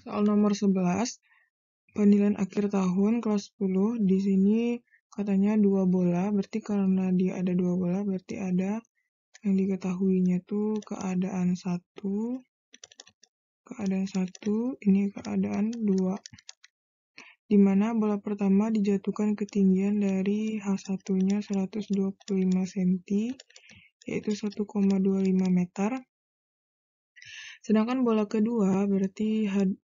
Soal nomor 11, penilaian akhir tahun kelas 10. Di sini katanya dua bola, berarti karena dia ada dua bola, berarti ada yang diketahuinya tuh keadaan satu, keadaan satu, ini keadaan dua. Di mana bola pertama dijatuhkan ketinggian dari H1-nya 125 cm, yaitu 1,25 meter. Sedangkan bola kedua berarti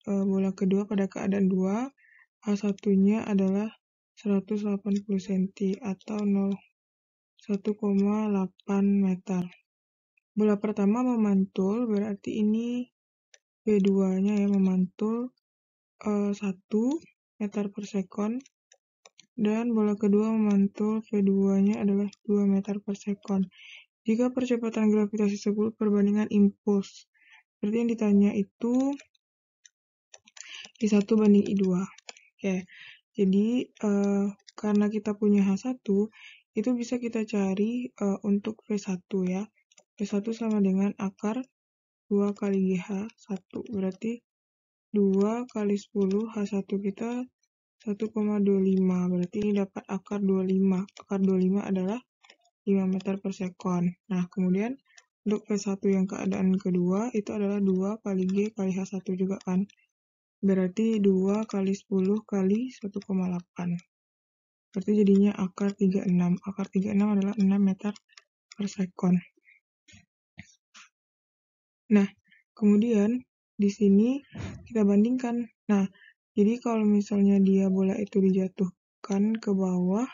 Eh, bola kedua pada keadaan 2, A1-nya adalah 180 cm atau 1,8 meter. Bola pertama memantul, berarti ini B2-nya ya memantul uh, eh, 1 meter per second Dan bola kedua memantul V2-nya adalah 2 meter per second. Jika percepatan gravitasi 10 perbandingan impuls. Berarti yang ditanya itu I1 banding I2. Oke, jadi uh, karena kita punya H1, itu bisa kita cari uh, untuk V1 ya. V1 sama dengan akar 2 kali GH1, berarti 2 kali 10 H1 kita 1,25, berarti ini dapat akar 25. Akar 25 adalah 5 meter per sekon. Nah, kemudian untuk V1 yang keadaan kedua itu adalah 2 kali G kali H1 juga kan. Berarti 2 kali 10 kali 1,8. Berarti jadinya akar 36. Akar 36 adalah 6 meter per sekon. Nah, kemudian di sini kita bandingkan. Nah, jadi kalau misalnya dia bola itu dijatuhkan ke bawah,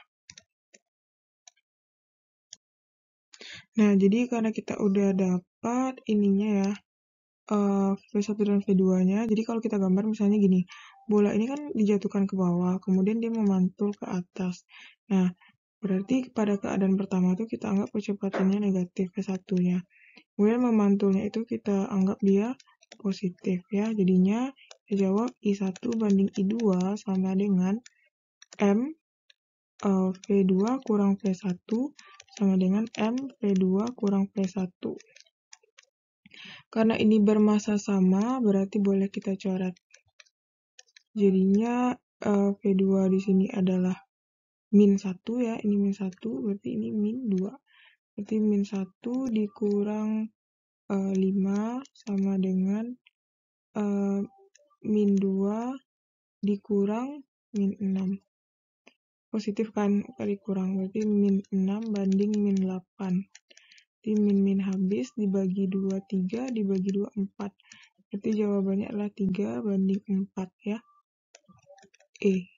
Nah, jadi karena kita udah dapat ininya ya, uh, eh, V1 dan V2-nya. Jadi kalau kita gambar misalnya gini, bola ini kan dijatuhkan ke bawah, kemudian dia memantul ke atas. Nah, berarti pada keadaan pertama itu kita anggap kecepatannya negatif V1-nya. Kemudian memantulnya itu kita anggap dia positif ya. Jadinya kita jawab I1 banding I2 sama dengan M uh, eh, V2 kurang V1 sama dengan M V2 kurang V1. Karena ini bermasa sama, berarti boleh kita coret. Jadinya eh, v 2 di sini adalah min 1 ya, ini min 1, berarti ini min 2. Berarti min 1 dikurang 5 eh, sama dengan eh, min 2 dikurang min 6. Positif kan kali kurang, berarti min 6 banding min 8 berarti Min-min habis dibagi 2 3 dibagi 2 4. Berarti jawabannya adalah 3 banding 4 ya. E.